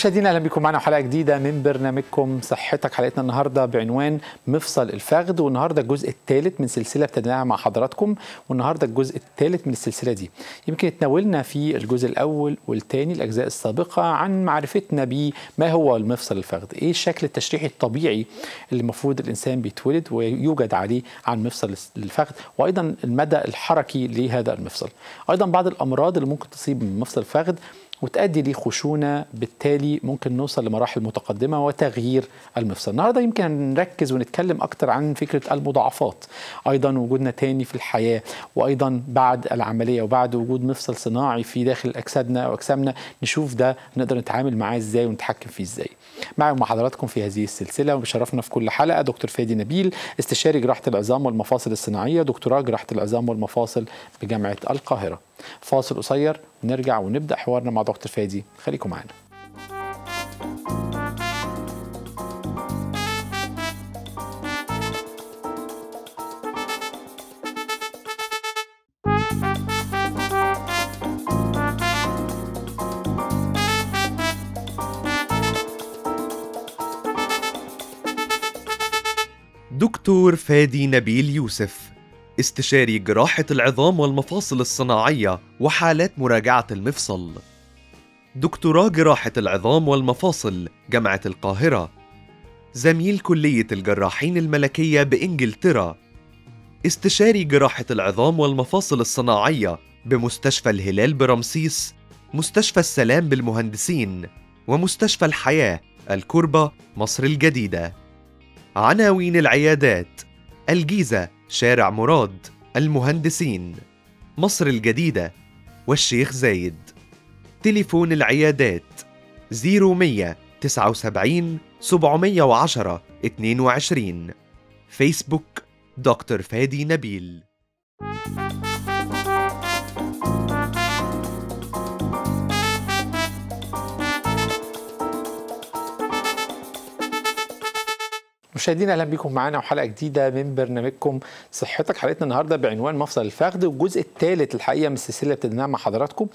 مشاهدينا اهلا بكم معنا حلقه جديده من برنامجكم صحتك حلقتنا النهارده بعنوان مفصل الفخذ والنهارده الجزء الثالث من سلسله ابتديناها مع حضراتكم والنهارده الجزء الثالث من السلسله دي يمكن اتناولنا في الجزء الاول والثاني الاجزاء السابقه عن معرفتنا بما هو المفصل الفخذ ايه الشكل التشريحي الطبيعي اللي المفروض الانسان بيتولد ويوجد عليه عن مفصل الفخذ وايضا المدى الحركي لهذا المفصل ايضا بعض الامراض اللي ممكن تصيب من مفصل الفخذ وتؤدي لخشونه بالتالي ممكن نوصل لمراحل متقدمه وتغيير المفصل النهارده يمكن نركز ونتكلم اكتر عن فكره المضاعفات ايضا وجودنا تاني في الحياه وايضا بعد العمليه وبعد وجود مفصل صناعي في داخل اجسادنا واجسامنا نشوف ده نقدر نتعامل معاه ازاي ونتحكم فيه ازاي معي مع حضراتكم في هذه السلسله وبيشرفنا في كل حلقه دكتور فادي نبيل استشاري جراحه العظام والمفاصل الصناعيه دكتوراه جراحه العظام والمفاصل بجامعه القاهره فاصل قصير ونرجع ونبدا حوارنا مع دكتور فادي خليكم معانا دكتور فادي نبيل يوسف استشاري جراحة العظام والمفاصل الصناعية وحالات مراجعة المفصل دكتوراه جراحة العظام والمفاصل جامعة القاهرة زميل كلية الجراحين الملكية بإنجلترا استشاري جراحة العظام والمفاصل الصناعية بمستشفى الهلال برمسيس مستشفى السلام بالمهندسين ومستشفى الحياة الكربة مصر الجديدة عناوين العيادات الجيزة شارع مراد المهندسين مصر الجديدة والشيخ زايد تليفون العيادات 0179 710 22 فيسبوك دكتور فادي نبيل thank you مشاهدينا اهلا بكم معانا وحلقه جديده من برنامجكم صحتك حلقتنا النهارده بعنوان مفصل الفخذ والجزء الثالث الحقيقه من السلسله اللي ابتديناها مع حضراتكم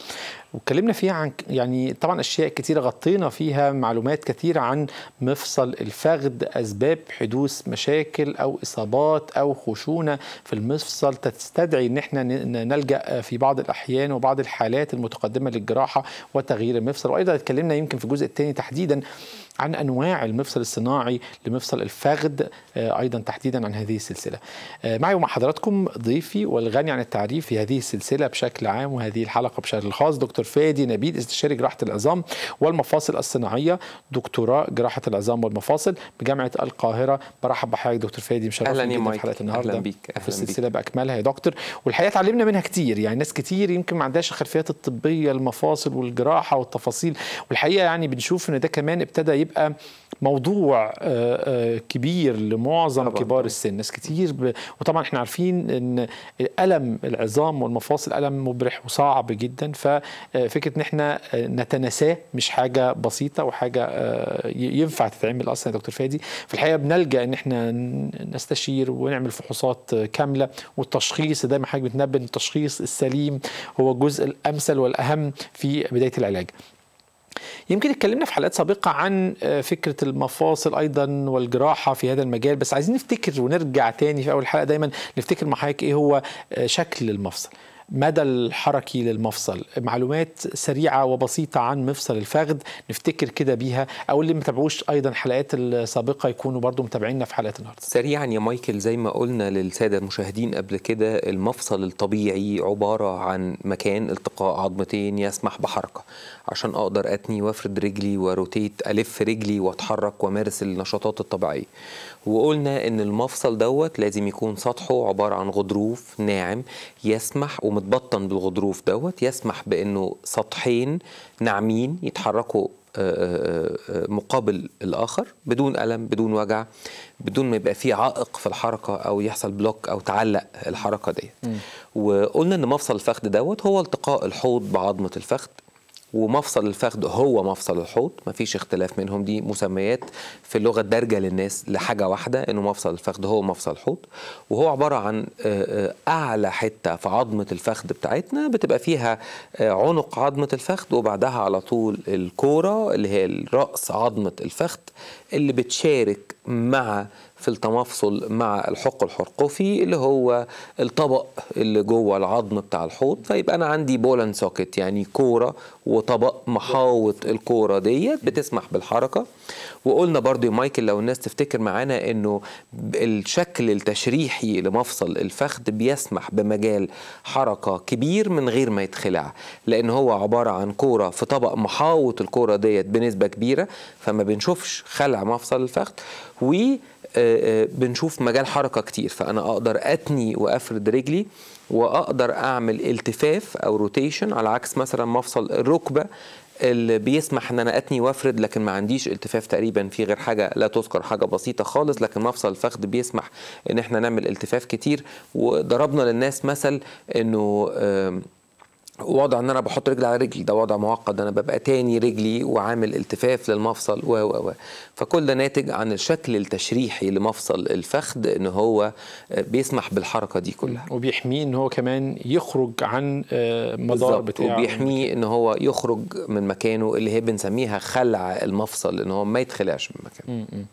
واتكلمنا فيها عن يعني طبعا اشياء كثيره غطينا فيها معلومات كثيره عن مفصل الفخذ اسباب حدوث مشاكل او اصابات او خشونه في المفصل تستدعي ان احنا نلجا في بعض الاحيان وبعض الحالات المتقدمه للجراحه وتغيير المفصل وايضا اتكلمنا يمكن في الجزء الثاني تحديدا عن انواع المفصل الصناعي لمفصل الفخذ آه، ايضا تحديدا عن هذه السلسله. آه، معي ومع حضراتكم ضيفي والغني عن التعريف في هذه السلسله بشكل عام وهذه الحلقه بشكل خاص دكتور فادي نبيل استشاري جراحه العظام والمفاصل الصناعيه دكتوراه جراحه العظام والمفاصل بجامعه القاهره برحب بحضرتك دكتور فادي مشرفني جدا في حلقه النهارده أهلا بيك. أهلا في السلسله باكملها يا دكتور والحقيقه اتعلمنا منها كتير يعني ناس كتير يمكن ما عندهاش الخلفيات الطبيه المفاصل والجراحه والتفاصيل والحقيقه يعني بنشوف ان ده كمان ابتدى بيبقى موضوع آه، آه، كبير لمعظم طبعا. كبار السن ناس كتير ب... وطبعا احنا عارفين ان الم العظام والمفاصل الم مبرح وصعب جدا ففكره آه، ان احنا نتناساه مش حاجه بسيطه وحاجه ينفع تتعمل اصلا يا دكتور فادي في الحقيقه بنلجا ان احنا نستشير ونعمل فحوصات كامله والتشخيص دايما حضرتك بتنبه التشخيص السليم هو الجزء الامثل والاهم في بدايه العلاج يمكن اتكلمنا في حلقات سابقة عن آه، فكرة المفاصل أيضا والجراحة في هذا المجال بس عايزين نفتكر ونرجع تاني في أول حلقة دايما نفتكر مع حضرتك إيه هو آه، شكل المفصل مدى الحركي للمفصل معلومات سريعة وبسيطة عن مفصل الفخذ نفتكر كده بيها أو اللي متابعوش أيضا حلقات السابقة يكونوا برضو متابعينا في حلقة النهاردة سريعا يا مايكل زي ما قلنا للسادة المشاهدين قبل كده المفصل الطبيعي عبارة عن مكان التقاء عظمتين يسمح بحركة عشان أقدر أتني وأفرد رجلي وروتيت ألف رجلي وأتحرك وأمارس النشاطات الطبيعية وقلنا ان المفصل دوت لازم يكون سطحه عباره عن غضروف ناعم يسمح ومتبطن بالغضروف دوت يسمح بانه سطحين ناعمين يتحركوا آه، آه، آه، مقابل الاخر بدون الم بدون وجع بدون ما يبقى فيه عائق في الحركه او يحصل بلوك او تعلق الحركه ديت وقلنا ان مفصل الفخذ دوت هو التقاء الحوض بعظمه الفخذ ومفصل الفخذ هو مفصل الحوض مفيش اختلاف منهم دي مسميات في اللغه الدارجه للناس لحاجه واحده انه مفصل الفخذ هو مفصل الحوض وهو عباره عن آه، آه، اعلى حته في عظمه الفخذ بتاعتنا بتبقى فيها آه، عنق عظمه الفخذ وبعدها على طول الكوره اللي هي راس عظمه الفخذ اللي بتشارك مع في التمافصل مع الحق الحرقفي اللي هو الطبق اللي جوه العظم بتاع الحوض فيبقى انا عندي بولن سوكت يعني كوره وطبق محاوط الكوره ديت بتسمح بالحركه وقلنا برضو مايكل لو الناس تفتكر معانا انه الشكل التشريحي لمفصل الفخذ بيسمح بمجال حركه كبير من غير ما يتخلع لان هو عباره عن كوره في طبق محاوط الكوره ديت بنسبه كبيره فما بنشوفش خلع مفصل الفخذ وبنشوف آه، آه، مجال حركه كتير فانا اقدر اتني وافرد رجلي واقدر اعمل التفاف او روتيشن على عكس مثلا مفصل الركبه اللي بيسمح ان انا اتني وافرد لكن ما عنديش التفاف تقريبا في غير حاجه لا تذكر حاجه بسيطه خالص لكن مفصل الفخذ بيسمح ان احنا نعمل التفاف كتير وضربنا للناس مثل انه وضع ان انا بحط رجل على رجل ده وضع معقد انا ببقى تاني رجلي وعامل التفاف للمفصل و و و فكل ده ناتج عن الشكل التشريحي لمفصل الفخذ ان هو بيسمح بالحركه دي كلها وبيحميه ان هو كمان يخرج عن آه، مدار بتاعه وبيحميه ان هو يخرج من مكانه اللي هي بنسميها خلع المفصل ان هو ما يتخلعش من مكانه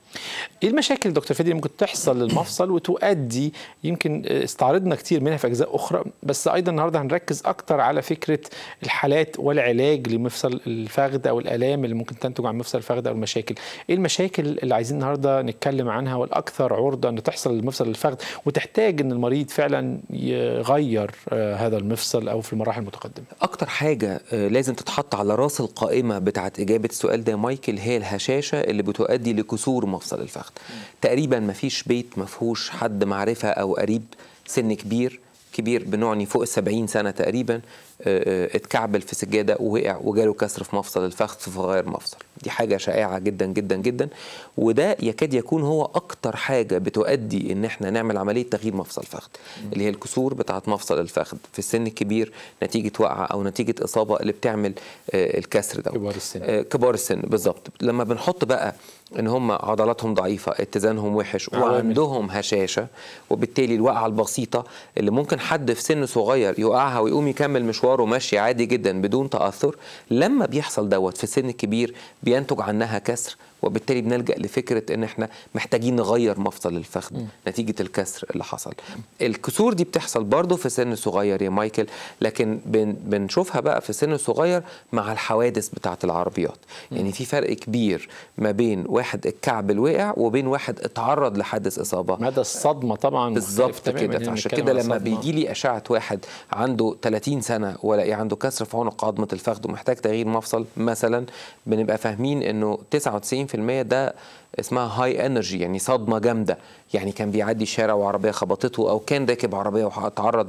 ايه المشاكل دكتور فادي اللي ممكن تحصل للمفصل وتؤدي يمكن آه، استعرضنا كتير منها في اجزاء اخرى بس ايضا النهارده هنركز اكتر على فكره الحالات والعلاج لمفصل الفخذ او الالام اللي ممكن تنتج عن مفصل الفخذ او المشاكل ايه المشاكل اللي عايزين النهارده نتكلم عنها والاكثر عرضه ان تحصل لمفصل الفخذ وتحتاج ان المريض فعلا يغير آه، هذا المفصل او في المراحل المتقدمه اكتر حاجه آه، لازم تتحط على راس القائمه بتاعه اجابه السؤال ده مايكل هي الهشاشه اللي بتؤدي لكسور مفصل الفخذ تقريبا ما فيش بيت ما فيهوش حد معرفه او قريب سن كبير كبير بنعني فوق السبعين سنة تقريبا آه، اتكعبل في سجاده ووقع وجاله كسر في مفصل الفخذ فغير مفصل دي حاجه شائعه جدا جدا جدا وده يكاد يكون هو اكتر حاجه بتؤدي ان احنا نعمل عمليه تغيير مفصل فخذ اللي هي الكسور بتاعه مفصل الفخذ في السن الكبير نتيجه وقعه او نتيجه اصابه اللي بتعمل آه، الكسر ده كبار السن آه، كبار السن بالظبط لما بنحط بقى ان هم عضلاتهم ضعيفه اتزانهم وحش وعندهم هشاشه وبالتالي الوقعه البسيطه اللي ممكن حد في سن صغير يوقعها ويقوم يكمل مشواره ماشي عادي جدا بدون تاثر لما بيحصل دوت في سن كبير بينتج عنها كسر وبالتالي بنلجا لفكره ان احنا محتاجين نغير مفصل الفخذ نتيجه الكسر اللي حصل الكسور دي بتحصل برضه في سن صغير يا مايكل لكن بن بنشوفها بقى في سن صغير مع الحوادث بتاعه العربيات م. يعني في فرق كبير ما بين واحد الكعب الواقع وبين واحد اتعرض لحادث اصابه مدى الصدمه طبعا بالظبط كده فعشان كده لما بيجي لي اشعه واحد عنده 30 سنه والاقيه عنده كسر في عنق عظمه الفخذ ومحتاج تغيير مفصل مثلا بنبقى فاهمين انه 99 ده اسمها هاي انرجي يعني صدمه جامده يعني كان بيعدي شارع وعربيه خبطته او كان راكب عربيه واتعرض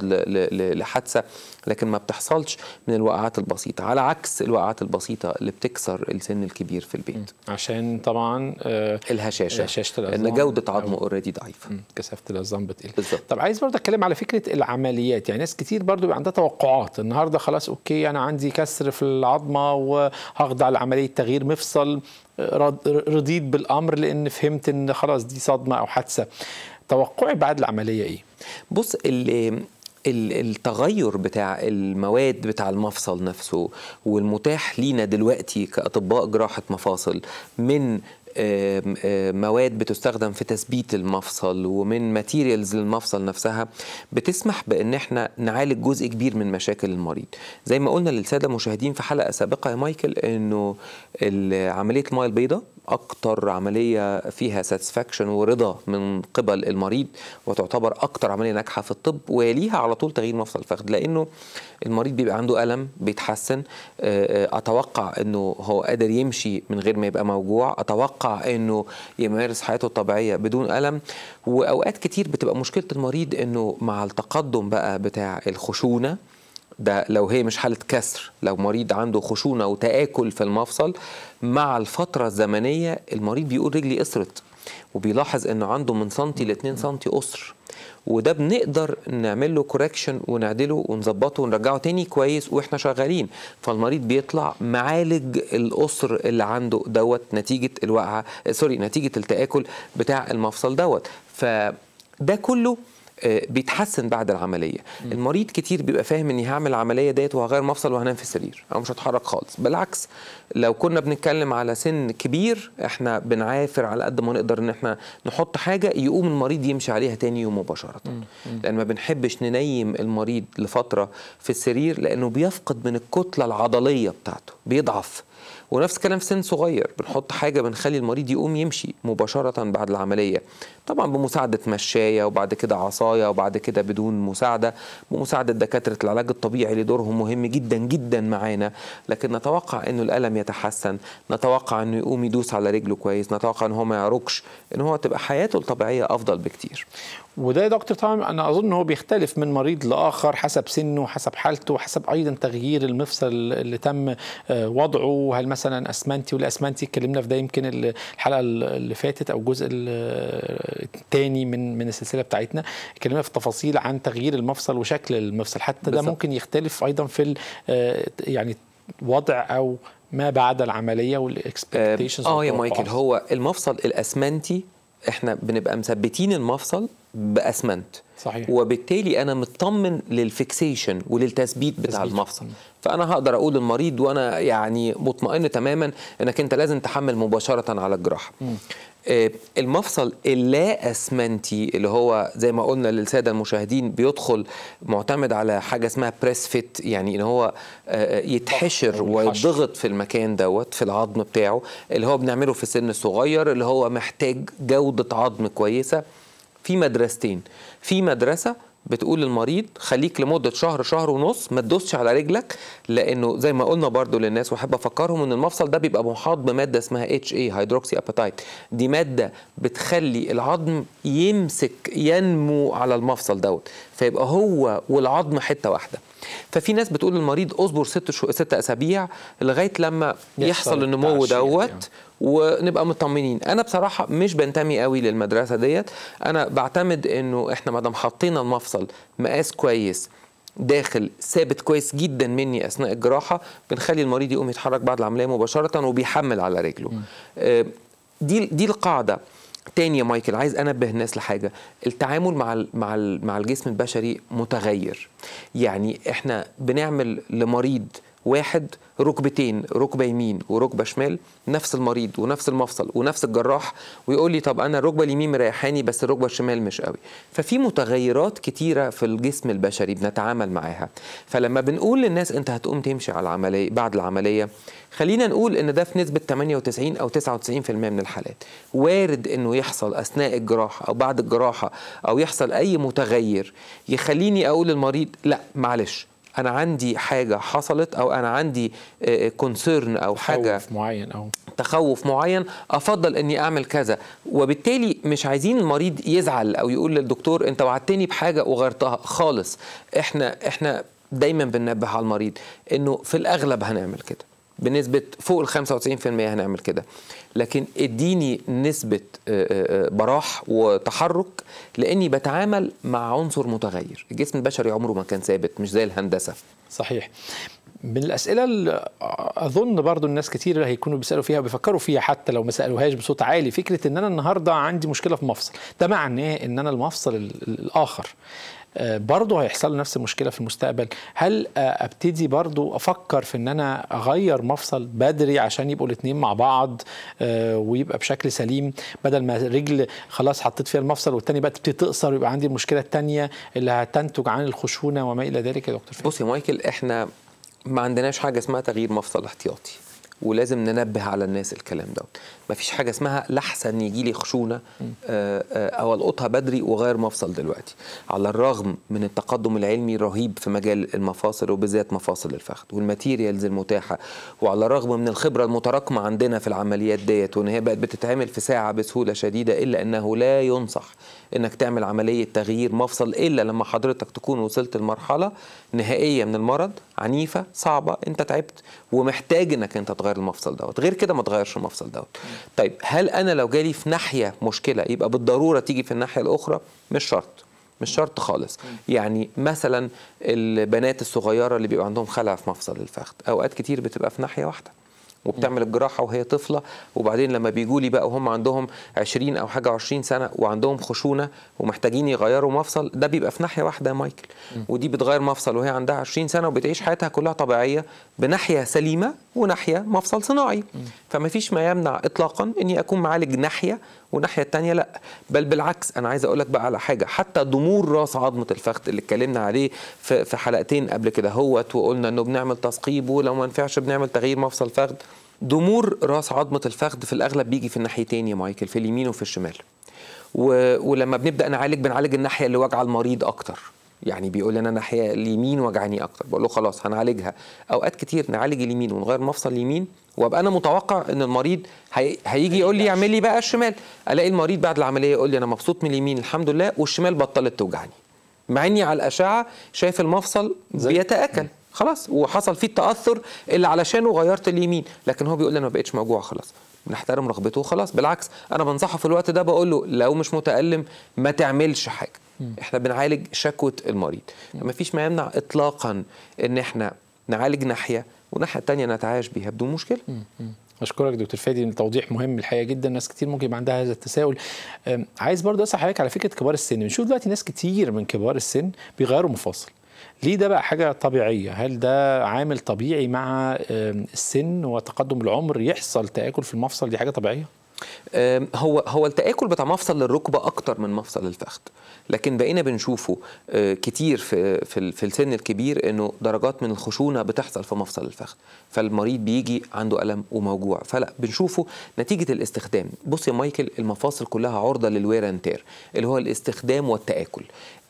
لحادثه لكن ما بتحصلش من الوقعات البسيطه على عكس الوقعات البسيطه اللي بتكسر السن الكبير في البيت عشان طبعا آه، الهشاشه هشاشه العظام ان جوده عظمه اوريدي ضعيفه كثافه العظام بتقل بالظبط طب عايز برضه اتكلم على فكره العمليات يعني ناس كتير برضه بيبقى عندها توقعات النهارده خلاص اوكي انا عندي كسر في العظمه وهخضع لعمليه تغيير مفصل آه، رضيت بالامر لان فهمت ان خلاص دي صدمه او حادثه توقعي بعد العمليه ايه بص اللي التغير بتاع المواد بتاع المفصل نفسه والمتاح لينا دلوقتي كأطباء جراحة مفاصل من مواد بتستخدم في تثبيت المفصل ومن ماتيريالز للمفصل نفسها بتسمح بان احنا نعالج جزء كبير من مشاكل المريض زي ما قلنا للساده المشاهدين في حلقه سابقه يا مايكل انه عمليه المايه البيضاء اكتر عمليه فيها ساتسفاكشن ورضا من قبل المريض وتعتبر اكتر عمليه ناجحه في الطب ويليها على طول تغيير مفصل الفخذ لانه المريض بيبقى عنده الم بيتحسن آه، آه، اتوقع انه هو قادر يمشي من غير ما يبقى موجوع اتوقع انه يمارس حياته الطبيعيه بدون الم واوقات كتير بتبقى مشكله المريض انه مع التقدم بقى بتاع الخشونه ده لو هي مش حالة كسر لو مريض عنده خشونة وتآكل في المفصل مع الفترة الزمنية المريض بيقول رجلي قصرت وبيلاحظ انه عنده من سنتي ل 2 سنتي قصر وده بنقدر نعمل له كوركشن ونعدله ونظبطه ونرجعه تاني كويس واحنا شغالين فالمريض بيطلع معالج القصر اللي عنده دوت نتيجه الوقعه سوري نتيجه التاكل بتاع المفصل دوت فده كله آه، بيتحسن بعد العمليه المريض كتير بيبقى فاهم اني هعمل العمليه ديت وهغير مفصل وهنام في السرير او مش هتحرك خالص بالعكس لو كنا بنتكلم على سن كبير احنا بنعافر على قد ما نقدر ان احنا نحط حاجه يقوم المريض يمشي عليها تاني يوم مباشره لان ما بنحبش ننيم المريض لفتره في السرير لانه بيفقد من الكتله العضليه بتاعته بيضعف ونفس الكلام في سن صغير بنحط حاجه بنخلي المريض يقوم يمشي مباشره بعد العمليه طبعا بمساعدة مشاية وبعد كده عصاية وبعد كده بدون مساعدة بمساعدة دكاترة العلاج الطبيعي اللي دورهم مهم جدا جدا معانا لكن نتوقع انه الألم يتحسن نتوقع انه يقوم يدوس على رجله كويس نتوقع ان هو ما يعركش ان هو تبقى حياته الطبيعية أفضل بكتير وده يا دكتور طبعا انا اظن هو بيختلف من مريض لاخر حسب سنه حسب حالته حسب ايضا تغيير المفصل اللي تم آه، وضعه هل مثلا اسمنتي ولا اسمنتي اتكلمنا في ده يمكن الحلقه اللي فاتت او الجزء تاني من من السلسله بتاعتنا اتكلمنا في التفاصيل عن تغيير المفصل وشكل المفصل حتى ده ممكن يختلف ايضا في آه، يعني وضع او ما بعد العمليه والاكسبكتيشنز آه،, اه يا مايكل هو المفصل الاسمنتي احنا بنبقى مثبتين المفصل باسمنت صحيح وبالتالي انا مطمن للفيكسيشن وللتثبيت بتاع تسبيت. المفصل فانا هقدر اقول للمريض وانا يعني مطمئن تماما انك انت لازم تحمل مباشره على الجراحه آه، المفصل اللا اسمنتي اللي هو زي ما قلنا للساده المشاهدين بيدخل معتمد على حاجه اسمها بريس فيت يعني ان هو آه، آه، يتحشر ويضغط في المكان دوت في العظم بتاعه اللي هو بنعمله في سن صغير اللي هو محتاج جوده عظم كويسه في مدرستين في مدرسه بتقول للمريض خليك لمده شهر شهر ونص ما تدوسش على رجلك لانه زي ما قلنا برضو للناس واحب افكرهم ان المفصل ده بيبقى محاط بماده اسمها اتش اي هيدروكسي ابيتايت دي ماده بتخلي العظم يمسك ينمو على المفصل دوت فيبقى هو والعظم حته واحده ففي ناس بتقول للمريض اصبر ست شو... ست اسابيع لغايه لما يحصل النمو يعني. دوت ونبقى مطمنين انا بصراحه مش بنتمي قوي للمدرسه ديت انا بعتمد انه احنا ما دام حطينا المفصل مقاس كويس داخل ثابت كويس جدا مني اثناء الجراحه بنخلي المريض يقوم يتحرك بعد العمليه مباشره وبيحمل على رجله آه، دي دي القاعده تاني يا مايكل عايز انبه الناس لحاجه التعامل مع مع مع الجسم البشري متغير يعني احنا بنعمل لمريض واحد ركبتين ركبه يمين وركبه شمال نفس المريض ونفس المفصل ونفس الجراح ويقول لي طب انا الركبه اليمين مريحاني بس الركبه الشمال مش قوي ففي متغيرات كتيره في الجسم البشري بنتعامل معاها فلما بنقول للناس انت هتقوم تمشي على العمليه بعد العمليه خلينا نقول ان ده في نسبه 98 او 99% من الحالات وارد انه يحصل اثناء الجراحه او بعد الجراحه او يحصل اي متغير يخليني اقول للمريض لا معلش انا عندي حاجه حصلت او انا عندي كونسيرن آه، آه، او حاجه تخوف معين او تخوف معين افضل اني اعمل كذا وبالتالي مش عايزين المريض يزعل او يقول للدكتور انت وعدتني بحاجه وغيرتها خالص احنا احنا دايما بننبه على المريض انه في الاغلب هنعمل كده بنسبه فوق ال 95% هنعمل كده لكن اديني نسبه آه، آه، آه، براح وتحرك لاني بتعامل مع عنصر متغير الجسم البشري عمره ما كان ثابت مش زي الهندسه صحيح من الاسئله اللي اظن برضو الناس كتير هيكونوا بيسالوا فيها وبيفكروا فيها حتى لو ما سالوهاش بصوت عالي فكره ان انا النهارده عندي مشكله في مفصل ده معناه ان انا المفصل الاخر آه، برضه هيحصل نفس المشكله في المستقبل هل آه، ابتدي برضه افكر في ان انا اغير مفصل بدري عشان يبقوا الاثنين مع بعض آه، ويبقى بشكل سليم بدل ما رجل خلاص حطيت فيها المفصل والتاني بقى تبتدي تقصر ويبقى عندي المشكله الثانيه اللي هتنتج عن الخشونه وما الى ذلك يا دكتور بص يا مايكل احنا ما عندناش حاجه اسمها تغيير مفصل احتياطي ولازم ننبه على الناس الكلام ده مفيش حاجه اسمها لحسن يجي لي خشونه آه، آه، او القطها بدري وغير مفصل دلوقتي على الرغم من التقدم العلمي الرهيب في مجال المفاصل وبالذات مفاصل الفخذ والماتيريالز المتاحه وعلى الرغم من الخبره المتراكمه عندنا في العمليات ديت وان هي بقت بتتعمل في ساعه بسهوله شديده الا انه لا ينصح انك تعمل عمليه تغيير مفصل الا لما حضرتك تكون وصلت لمرحله نهائيه من المرض عنيفه صعبه انت تعبت ومحتاج انك انت تغير تغير المفصل دوت غير كده ما تغيرش المفصل دوت طيب هل انا لو جالي في ناحيه مشكله يبقى بالضروره تيجي في الناحيه الاخرى مش شرط مش شرط خالص يعني مثلا البنات الصغيره اللي بيبقى عندهم خلع في مفصل الفخذ اوقات كتير بتبقى في ناحيه واحده وبتعمل الجراحه وهي طفله وبعدين لما بيجوا لي بقى وهم عندهم 20 او حاجه 20 سنه وعندهم خشونه ومحتاجين يغيروا مفصل ده بيبقى في ناحيه واحده يا مايكل ودي بتغير مفصل وهي عندها 20 سنه وبتعيش حياتها كلها طبيعيه بناحيه سليمه وناحيه مفصل صناعي فما فيش ما يمنع اطلاقا اني اكون معالج ناحيه والناحيه التانية لا بل بالعكس انا عايز اقول لك بقى على حاجه حتى ضمور راس عظمه الفخذ اللي اتكلمنا عليه في, في حلقتين قبل كده هوت وقلنا انه بنعمل تثقيب ولو ما نفعش بنعمل تغيير مفصل فخذ ضمور راس عظمه الفخذ في الاغلب بيجي في الناحيتين يا مايكل في اليمين وفي الشمال و... ولما بنبدا نعالج بنعالج الناحيه اللي واجعه المريض اكتر يعني بيقول لي انا ناحيه اليمين وجعني اكتر بقول له خلاص هنعالجها اوقات كتير نعالج اليمين ونغير مفصل اليمين وابقى انا متوقع ان المريض هي... هيجي يقول لي اعمل لي بقى الشمال الاقي المريض بعد العمليه يقول لي انا مبسوط من اليمين الحمد لله والشمال بطلت توجعني مع اني على الاشعه شايف المفصل بيتاكل خلاص وحصل فيه التاثر اللي علشانه غيرت اليمين لكن هو بيقول لي انا ما بقتش موجوع خلاص بنحترم رغبته وخلاص بالعكس انا بنصحه في الوقت ده بقول له لو مش متالم ما تعملش حاجه احنا بنعالج شكوى المريض ما فيش ما يمنع اطلاقا ان احنا نعالج ناحيه والناحيه الثانيه نتعايش بيها بدون مشكله اشكرك دكتور فادي التوضيح مهم الحقيقه جدا ناس كتير ممكن يبقى عندها هذا التساؤل عايز برضه اسال حضرتك على فكره كبار السن بنشوف دلوقتي ناس كتير من كبار السن بيغيروا مفاصل ليه ده بقى حاجة طبيعية؟ هل ده عامل طبيعي مع السن وتقدم العمر يحصل تآكل في المفصل دي حاجة طبيعية؟ هو هو التآكل بتاع مفصل الركبة أكتر من مفصل الفخذ لكن بقينا بنشوفه آه، كتير في في السن الكبير انه درجات من الخشونه بتحصل في مفصل الفخذ فالمريض بيجي عنده الم وموجوع فلا بنشوفه نتيجه الاستخدام بص يا مايكل المفاصل كلها عرضه للوير تير اللي هو الاستخدام والتاكل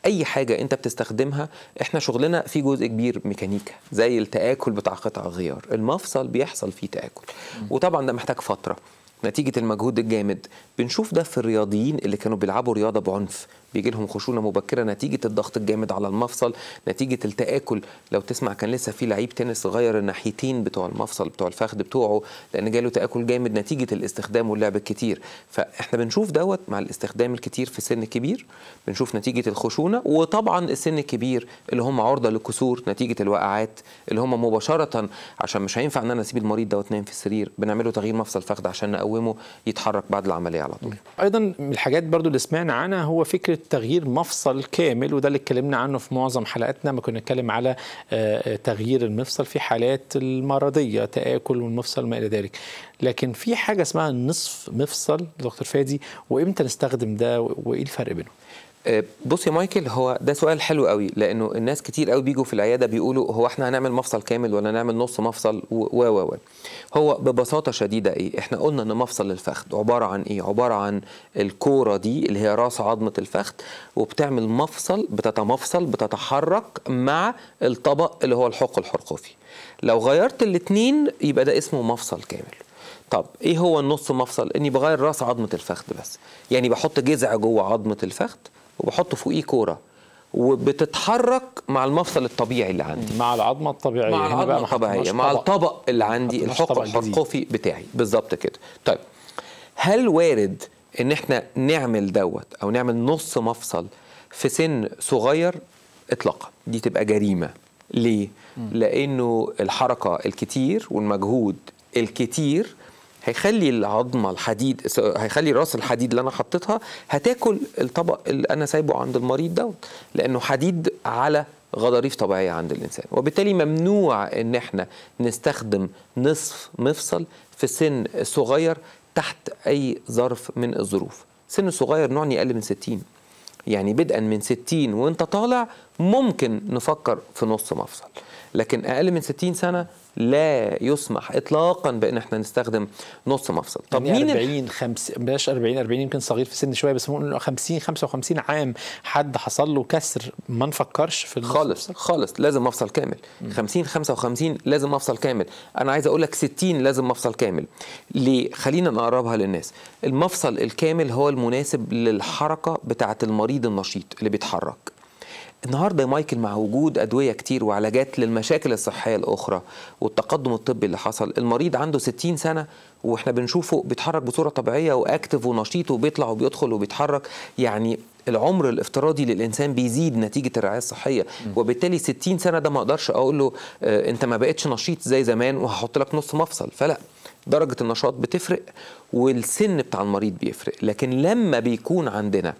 اي حاجه انت بتستخدمها احنا شغلنا في جزء كبير ميكانيكا زي التاكل بتاع قطع الغيار المفصل بيحصل فيه تاكل وطبعا ده محتاج فتره نتيجة المجهود الجامد بنشوف ده في الرياضيين اللي كانوا بيلعبوا رياضة بعنف بيجي لهم خشونة مبكرة نتيجة الضغط الجامد على المفصل نتيجة التآكل لو تسمع كان لسه في لعيب تنس غير الناحيتين بتوع المفصل بتوع الفخذ بتوعه لأن جاله تآكل جامد نتيجة الاستخدام واللعب الكتير فإحنا بنشوف دوت مع الاستخدام الكتير في سن كبير بنشوف نتيجة الخشونة وطبعا السن الكبير اللي هم عرضة للكسور نتيجة الوقعات اللي هم مباشرة عشان مش هينفع إن أنا أسيب المريض دوت نايم في السرير بنعمله تغيير مفصل فخذ عشان نقوي يقومه يتحرك بعد العمليه على طول ايضا من الحاجات برضو اللي سمعنا عنها هو فكره تغيير مفصل كامل وده اللي اتكلمنا عنه في معظم حلقاتنا ما كنا نتكلم على آه، آه، تغيير المفصل في حالات المرضيه تاكل والمفصل ما الى ذلك لكن في حاجه اسمها نصف مفصل دكتور فادي وامتى نستخدم ده وايه الفرق بينهم آه، بص يا مايكل هو ده سؤال حلو قوي لانه الناس كتير قوي بيجوا في العياده بيقولوا هو احنا هنعمل مفصل كامل ولا نعمل نص مفصل و و و هو ببساطه شديده ايه احنا قلنا ان مفصل الفخذ عباره عن ايه عباره عن الكوره دي اللي هي راس عظمه الفخذ وبتعمل مفصل بتتمفصل بتتحرك مع الطبق اللي هو الحق الحرقوفي لو غيرت الاثنين يبقى ده اسمه مفصل كامل طب ايه هو النص مفصل اني بغير راس عظمه الفخذ بس يعني بحط جذع جوه عظمه الفخذ وبحط فوقيه كوره وبتتحرك مع المفصل الطبيعي اللي عندي مع العظمه الطبيعيه مع العظمه الطبيعيه مع الطبق اللي عندي الحقن الحقوفي بتاعي بالظبط كده طيب هل وارد ان احنا نعمل دوت او نعمل نص مفصل في سن صغير اطلاقا دي تبقى جريمه ليه لانه الحركه الكتير والمجهود الكتير هيخلي العظمه الحديد هيخلي راس الحديد اللي انا حطيتها هتاكل الطبق اللي انا سايبه عند المريض دوت لانه حديد على غضاريف طبيعيه عند الانسان وبالتالي ممنوع ان احنا نستخدم نصف مفصل في سن صغير تحت اي ظرف من الظروف سن صغير نوعني اقل من 60 يعني بدءا من 60 وانت طالع ممكن نفكر في نص مفصل لكن اقل من 60 سنه لا يسمح اطلاقا بان احنا نستخدم نص مفصل طب يعني مين 40 50 بلاش 40 40 يمكن صغير في السن شويه بس ممكن 50 55 عام حد حصل له كسر ما نفكرش في خالص مفصل. خالص لازم مفصل كامل م. 50 55 لازم مفصل كامل انا عايز اقول لك 60 لازم مفصل كامل ليه خلينا نقربها للناس المفصل الكامل هو المناسب للحركه بتاعه المريض النشيط اللي بيتحرك النهارده مايكل مع وجود ادويه كتير وعلاجات للمشاكل الصحيه الاخرى والتقدم الطبي اللي حصل المريض عنده 60 سنه واحنا بنشوفه بيتحرك بصوره طبيعيه واكتف ونشيط وبيطلع وبيدخل وبيتحرك يعني العمر الافتراضي للانسان بيزيد نتيجه الرعايه الصحيه وبالتالي 60 سنه ده ما اقدرش اقول له آه، انت ما بقتش نشيط زي زمان وهحط لك نص مفصل فلا درجه النشاط بتفرق والسن بتاع المريض بيفرق لكن لما بيكون عندنا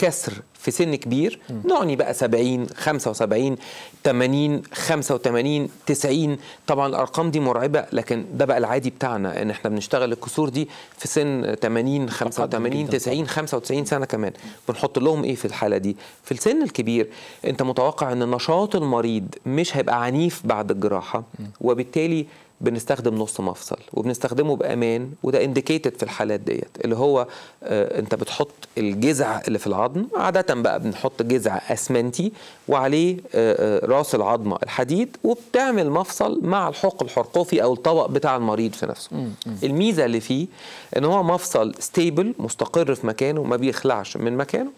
كسر في سن كبير نعني بقى 70 75 80 85 90 طبعا الارقام دي مرعبه لكن ده بقى العادي بتاعنا ان احنا بنشتغل الكسور دي في سن 80 85 90 95 سنه كمان بنحط لهم ايه في الحاله دي في السن الكبير انت متوقع ان نشاط المريض مش هيبقى عنيف بعد الجراحه وبالتالي بنستخدم نص مفصل وبنستخدمه بامان وده انديكيتد في الحالات ديت اللي هو آه انت بتحط الجذع اللي في العظم عاده بقى بنحط جذع اسمنتي وعليه آه, آه، راس العظمه الحديد وبتعمل مفصل مع الحق الحرقوفي او الطبق بتاع المريض في نفسه الميزه اللي فيه ان هو مفصل ستيبل مستقر في مكانه ما بيخلعش من مكانه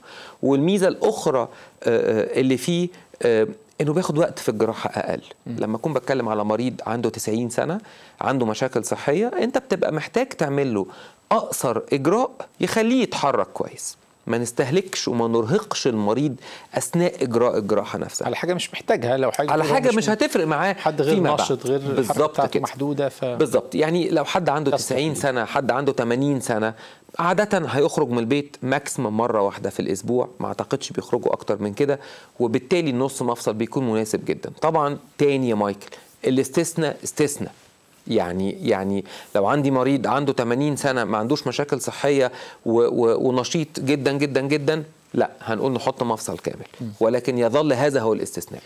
والميزه الاخرى آه, آه، اللي فيه آه، انه بياخد وقت في الجراحه اقل م. لما اكون بتكلم على مريض عنده 90 سنه عنده مشاكل صحيه انت بتبقى محتاج تعمل له اقصر اجراء يخليه يتحرك كويس ما نستهلكش وما نرهقش المريض اثناء اجراء الجراحه نفسها على حاجه مش محتاجها لو حاجه على حاجه مش, مش هتفرق معاه حد غير نشط غير بالظبط محدوده ف... بالظبط يعني لو حد عنده 90 سنه حد عنده 80 سنه عادة هيخرج من البيت ماكسيمم مرة واحدة في الأسبوع ما أعتقدش بيخرجوا أكتر من كده وبالتالي النص مفصل بيكون مناسب جدا طبعا تاني يا مايكل الاستثناء استثناء يعني يعني لو عندي مريض عنده 80 سنة ما عندوش مشاكل صحية ونشيط جدا جدا جدا لا هنقول نحط مفصل كامل ولكن يظل هذا هو الاستثناء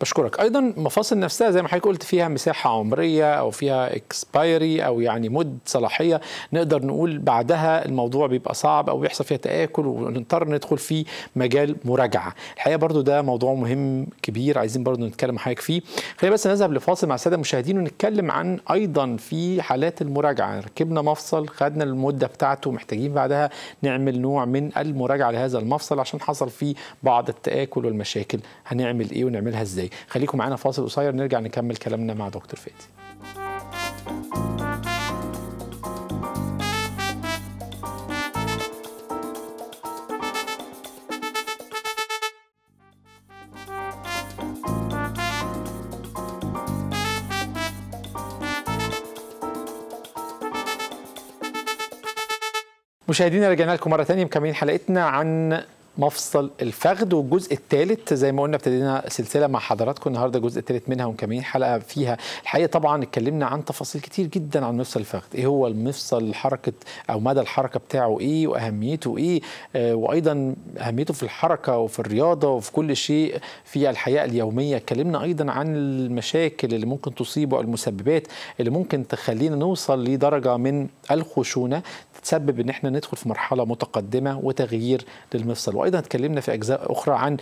بشكرك ايضا المفاصل نفسها زي ما حضرتك قلت فيها مساحه عمريه او فيها اكسبايري او يعني مد صلاحيه نقدر نقول بعدها الموضوع بيبقى صعب او بيحصل فيها تاكل ونضطر ندخل في مجال مراجعه الحقيقه برضو ده موضوع مهم كبير عايزين برضو نتكلم مع حضرتك فيه خلينا بس نذهب لفاصل مع الساده المشاهدين ونتكلم عن ايضا في حالات المراجعه ركبنا مفصل خدنا المده بتاعته محتاجين بعدها نعمل نوع من المراجعه هذا المفصل عشان حصل فيه بعض التآكل والمشاكل هنعمل إيه ونعملها إزاي خليكم معانا فاصل قصير نرجع نكمل كلامنا مع دكتور فادي مشاهدينا رجعنا لكم مره ثانيه مكملين حلقتنا عن مفصل الفخد والجزء الثالث زي ما قلنا ابتدينا سلسله مع حضراتكم النهارده الجزء الثالث منها ومكملين حلقه فيها الحقيقه طبعا اتكلمنا عن تفاصيل كتير جدا عن مفصل الفخد ايه هو المفصل حركه او مدى الحركه بتاعه ايه واهميته ايه آه وايضا اهميته في الحركه وفي الرياضه وفي كل شيء في الحياه اليوميه اتكلمنا ايضا عن المشاكل اللي ممكن تصيبه او المسببات اللي ممكن تخلينا نوصل لدرجه من الخشونه تسبب ان احنا ندخل في مرحله متقدمه وتغيير للمفصل وأيضاً وايضا تكلمنا في اجزاء اخرى عن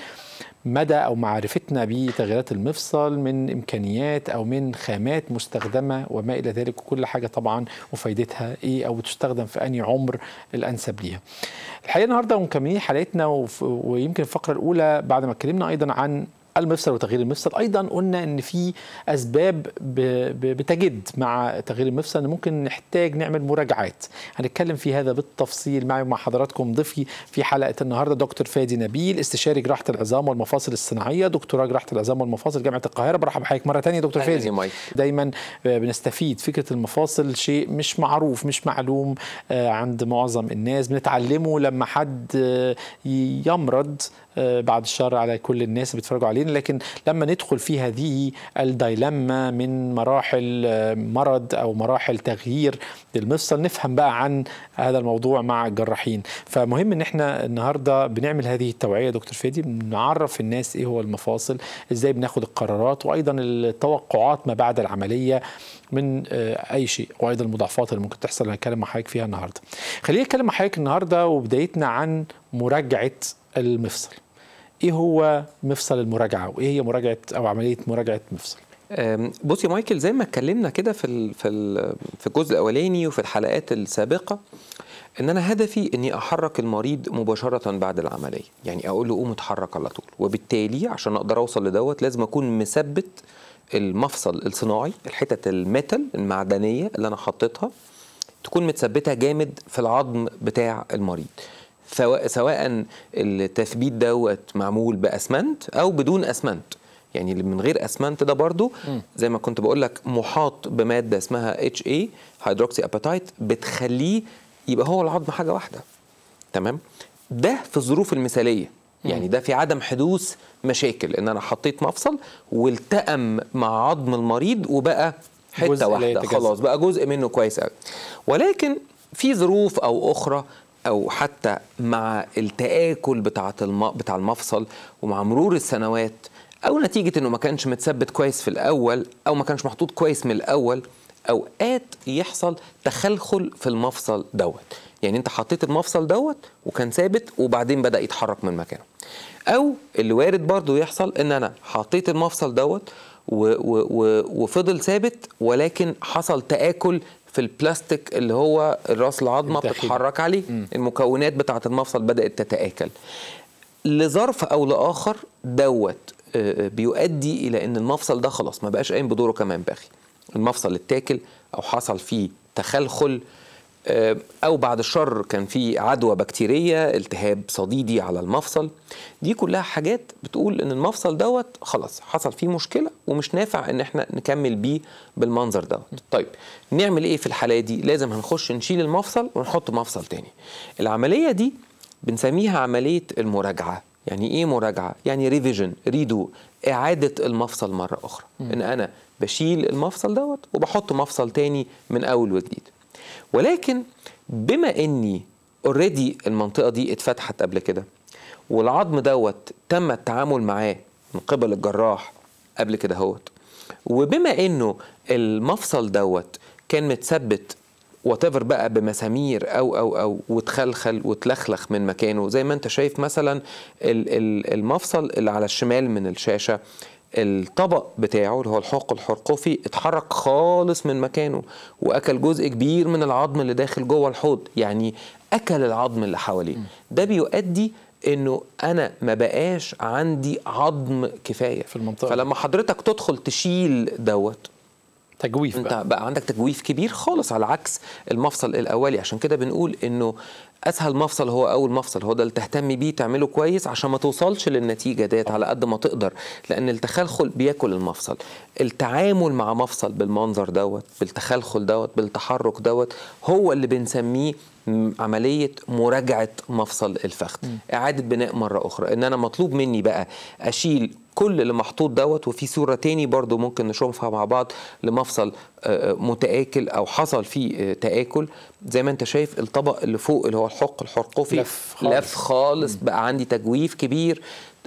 مدى او معرفتنا بتغييرات المفصل من امكانيات او من خامات مستخدمه وما الى ذلك وكل حاجه طبعا وفائدتها ايه او بتستخدم في انهي عمر الانسب ليها. الحقيقه النهارده مكملين حلقتنا ويمكن الفقره الاولى بعد ما اتكلمنا ايضا عن المفصل وتغيير المفصل ايضا قلنا ان في اسباب بتجد مع تغيير المفصل ممكن نحتاج نعمل مراجعات هنتكلم في هذا بالتفصيل معي مع حضراتكم ضيفي في حلقه النهارده دكتور فادي نبيل استشاري جراحه العظام والمفاصل الصناعيه دكتوراه جراحه العظام والمفاصل جامعه القاهره برحب بحضرتك مره ثانيه دكتور فادي دايما بنستفيد فكره المفاصل شيء مش معروف مش معلوم آه، عند معظم الناس بنتعلمه لما حد آه، يمرض آه، بعد الشر على كل الناس اللي بيتفرجوا علينا لكن لما ندخل في هذه الديلما من مراحل آه، مرض او مراحل تغيير للمفصل نفهم بقى عن هذا الموضوع مع الجراحين فمهم ان احنا النهارده بنعمل هذه التوعيه دكتور فادي بنعرف الناس ايه هو المفاصل ازاي بناخد القرارات وايضا التوقعات ما بعد العمليه من آه، اي شيء وايضا المضاعفات اللي ممكن تحصل هنتكلم مع حضرتك فيها النهارده خليني اتكلم مع حضرتك النهارده وبدايتنا عن مراجعه المفصل ايه هو مفصل المراجعه وايه هي مراجعه او عمليه مراجعه مفصل بص يا مايكل زي ما اتكلمنا كده في في في الجزء الاولاني وفي الحلقات السابقه ان انا هدفي اني احرك المريض مباشره بعد العمليه يعني اقول له قوم اتحرك على طول وبالتالي عشان اقدر اوصل لدوت لازم اكون مثبت المفصل الصناعي الحتت الميتال المعدنيه اللي انا حطيتها تكون متثبته جامد في العظم بتاع المريض سواء سواء التثبيت دوت معمول باسمنت او بدون اسمنت يعني اللي من غير اسمنت ده برضو زي ما كنت بقول لك محاط بماده اسمها اتش اي هيدروكسي اباتايت بتخليه يبقى هو العظم حاجه واحده تمام ده في الظروف المثاليه يعني ده في عدم حدوث مشاكل ان انا حطيت مفصل والتئم مع عظم المريض وبقى حته واحده خلاص بقى جزء منه كويس قوي ولكن في ظروف او اخرى او حتى مع التاكل بتاعه الم... بتاع المفصل ومع مرور السنوات او نتيجه انه ما كانش متثبت كويس في الاول او ما كانش محطوط كويس من الاول اوقات يحصل تخلخل في المفصل دوت يعني انت حطيت المفصل دوت وكان ثابت وبعدين بدا يتحرك من مكانه او اللي وارد برضه يحصل ان انا حطيت المفصل دوت و و و وفضل ثابت ولكن حصل تآكل في البلاستيك اللي هو راس العظمه بتتحرك عليه المكونات بتاعه المفصل بدات تتاكل لظرف او لاخر دوت آه، آه، بيؤدي الى ان المفصل ده خلاص ما بقاش قايم بدوره كمان باخي المفصل اتاكل او حصل فيه تخلخل آه، او بعد الشر كان في عدوى بكتيريه التهاب صديدي على المفصل دي كلها حاجات بتقول ان المفصل دوت خلاص حصل فيه مشكله ومش نافع ان احنا نكمل بيه بالمنظر دوت طيب نعمل ايه في الحاله دي لازم هنخش نشيل المفصل ونحط مفصل تاني العمليه دي بنسميها عمليه المراجعه يعني ايه مراجعه يعني ريفيجن ريدو اعاده المفصل مره اخرى ان انا بشيل المفصل دوت وبحط مفصل تاني من اول وجديد ولكن بما اني اوريدي المنطقه دي اتفتحت قبل كده والعظم دوت تم التعامل معاه من قبل الجراح قبل كده اهوت وبما انه المفصل دوت كان متثبت وتفر بقى بمسامير او او او وتخلخل وتلخلخ من مكانه زي ما انت شايف مثلا المفصل اللي على الشمال من الشاشه الطبق بتاعه اللي هو الحوق الحرقوفي اتحرك خالص من مكانه واكل جزء كبير من العظم اللي داخل جوه الحوض يعني اكل العظم اللي حواليه ده بيؤدي انه انا ما بقاش عندي عظم كفايه في المنطقه فلما حضرتك تدخل تشيل دوت تجويف انت بقى. بقى عندك تجويف كبير خالص على عكس المفصل الاولي عشان كده بنقول انه اسهل مفصل هو اول مفصل هو ده اللي تهتمي بيه تعمله كويس عشان ما توصلش للنتيجه ديت على قد ما تقدر لان التخلخل بياكل المفصل التعامل مع مفصل بالمنظر دوت بالتخلخل دوت بالتحرك دوت هو اللي بنسميه عمليه مراجعه مفصل الفخذ اعاده بناء مره اخرى ان انا مطلوب مني بقى اشيل كل اللي محطوط دوت وفي صوره تاني برضو ممكن نشوفها مع بعض لمفصل آه، آه، متآكل او حصل فيه آه، تآكل زي ما انت شايف الطبق اللي فوق اللي هو الحق الحرقوفي لف خالص, لف خالص بقى عندي تجويف كبير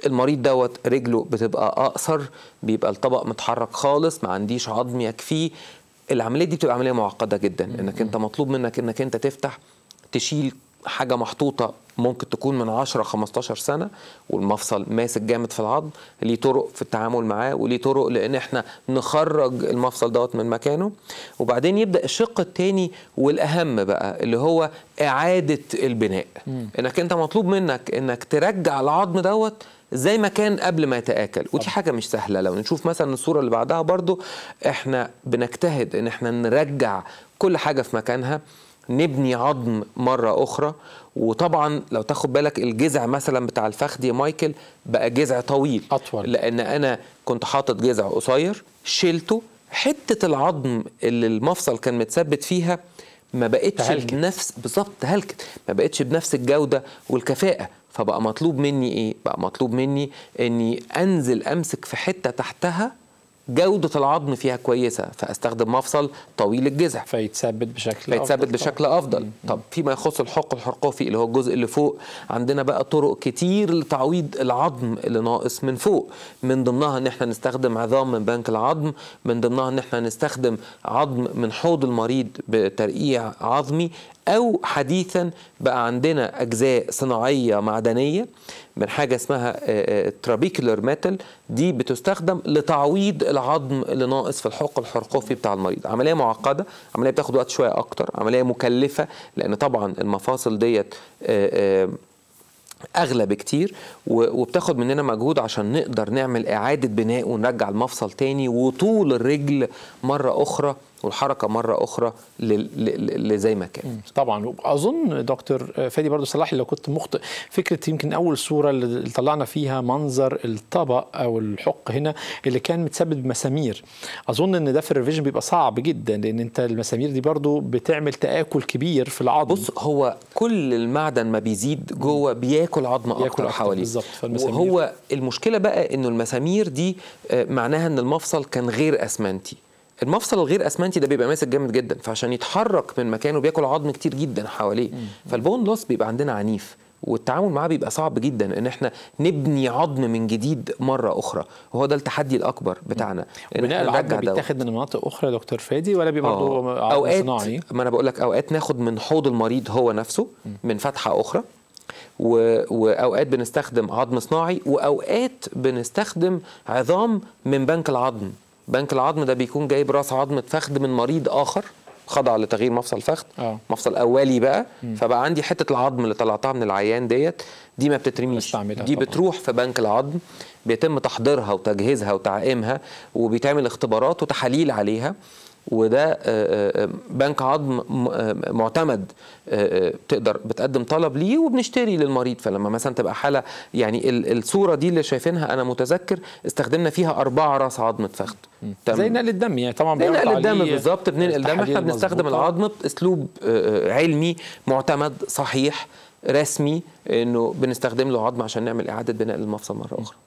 المريض دوت رجله بتبقى اقصر بيبقى الطبق متحرك خالص ما عنديش عظم يكفيه العمليه دي بتبقى عمليه معقده جدا انك انت مطلوب منك انك انت تفتح تشيل حاجه محطوطه ممكن تكون من 10 15 سنه والمفصل ماسك جامد في العظم ليه طرق في التعامل معاه وليه طرق لان احنا نخرج المفصل دوت من مكانه وبعدين يبدا الشق الثاني والاهم بقى اللي هو اعاده البناء مم. انك انت مطلوب منك انك ترجع العظم دوت زي ما كان قبل ما يتاكل ودي حاجه مش سهله لو نشوف مثلا الصوره اللي بعدها برضو احنا بنجتهد ان احنا نرجع كل حاجه في مكانها نبني عظم مرة أخرى وطبعا لو تاخد بالك الجذع مثلا بتاع الفخذ يا مايكل بقى جذع طويل أطول لأن أنا كنت حاطط جذع قصير شلته حتة العظم اللي المفصل كان متثبت فيها ما بقتش تهلكت. بنفس بالظبط تهلكت ما بقتش بنفس الجودة والكفاءة فبقى مطلوب مني إيه؟ بقى مطلوب مني إني أنزل أمسك في حتة تحتها جودة العظم فيها كويسة فأستخدم مفصل طويل الجذع فيتثبت بشكل فيتثبت أفضل بشكل أفضل مم. طب فيما يخص الحق الحرقوفي اللي هو الجزء اللي فوق عندنا بقى طرق كتير لتعويض العظم اللي ناقص من فوق من ضمنها إن احنا نستخدم عظام من بنك العظم من ضمنها إن احنا نستخدم عظم من حوض المريض بترقيع عظمي أو حديثا بقى عندنا أجزاء صناعية معدنية من حاجة اسمها ترابيكولر آه، ميتال آه، دي بتستخدم لتعويض العظم اللي ناقص في الحق الحرقوفي بتاع المريض عملية معقدة عملية بتاخد وقت شوية أكتر عملية مكلفة لأن طبعا المفاصل ديت آه، اغلى بكتير وبتاخد مننا مجهود عشان نقدر نعمل اعاده بناء ونرجع المفصل تاني وطول الرجل مره اخرى والحركه مره اخرى لزي ما كان طبعا اظن دكتور فادي برضو صلاح لو كنت مخطئ فكره يمكن اول صوره اللي طلعنا فيها منظر الطبق او الحق هنا اللي كان متثبت بمسامير اظن ان ده في الريفيجن بيبقى صعب جدا لان انت المسامير دي برضو بتعمل تاكل كبير في العظم بص هو كل المعدن ما بيزيد جوه بياكل عظم اكتر, أكتر حواليه وهو المشكله بقى انه المسامير دي آه، معناها ان المفصل كان غير اسمنتي المفصل الغير اسمنتي ده بيبقى ماسك جامد جدا فعشان يتحرك من مكانه بياكل عظم كتير جدا حواليه فالبون لوس بيبقى عندنا عنيف والتعامل معاه بيبقى صعب جدا ان احنا نبني عظم من جديد مره اخرى وهو ده التحدي الاكبر بتاعنا بناء العظم بيتاخد من مناطق اخرى دكتور فادي ولا بيبقى آه. برضه عظم صناعي ما انا بقول لك اوقات ناخد من حوض المريض هو نفسه من فتحه اخرى واوقات بنستخدم عظم صناعي واوقات بنستخدم عظام من بنك العظم بنك العظم ده بيكون جايب راس عظمه فخذ من مريض اخر خضع لتغيير مفصل فخذ أوه. مفصل اولي بقى م. فبقى عندي حته العظم اللي طلعتها من العيان ديت دي ما بتترميش دي طبعا. بتروح في بنك العظم بيتم تحضيرها وتجهيزها وتعقيمها وبيتعمل اختبارات وتحاليل عليها وده آه، آه، آه، بنك عظم معتمد تقدر بتقدم طلب ليه وبنشتري للمريض فلما مثلا تبقى حاله يعني الصوره دي اللي شايفينها انا متذكر استخدمنا فيها اربعه راس عظم فخذ زي نقل الدم يعني طبعا زي نقل الدم بالظبط بننقل الدم احنا بنستخدم العظم باسلوب علمي معتمد صحيح رسمي انه بنستخدم له عظم عشان نعمل اعاده بناء للمفصل مره اخرى